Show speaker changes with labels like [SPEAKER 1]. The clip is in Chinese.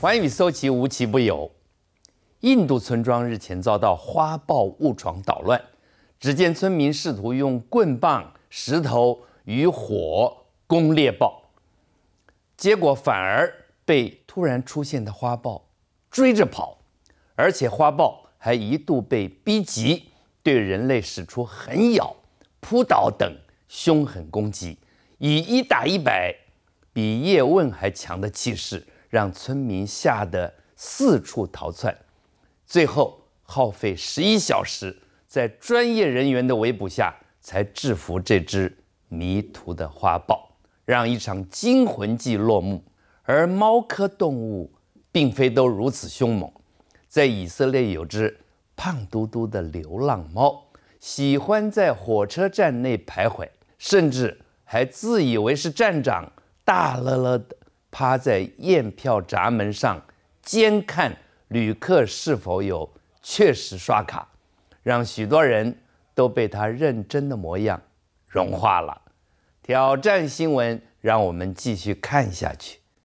[SPEAKER 1] 寰宇搜奇无奇不有，印度村庄日前遭到花豹误闯捣乱，只见村民试图用棍棒、石头与火攻猎豹，结果反而被突然出现的花豹追着跑，而且花豹还一度被逼急，对人类使出狠咬、扑倒等凶狠攻击，以一打一百，比叶问还强的气势。让村民吓得四处逃窜，最后耗费十一小时，在专业人员的围捕下，才制服这只迷途的花豹，让一场惊魂记落幕。而猫科动物并非都如此凶猛，在以色列有只胖嘟嘟的流浪猫，喜欢在火车站内徘徊，甚至还自以为是站长，大了了的。趴在验票闸门上，监看旅客是否有确实刷卡，让许多人都被他认真的模样融化了。挑战新闻，让我们继续看下去。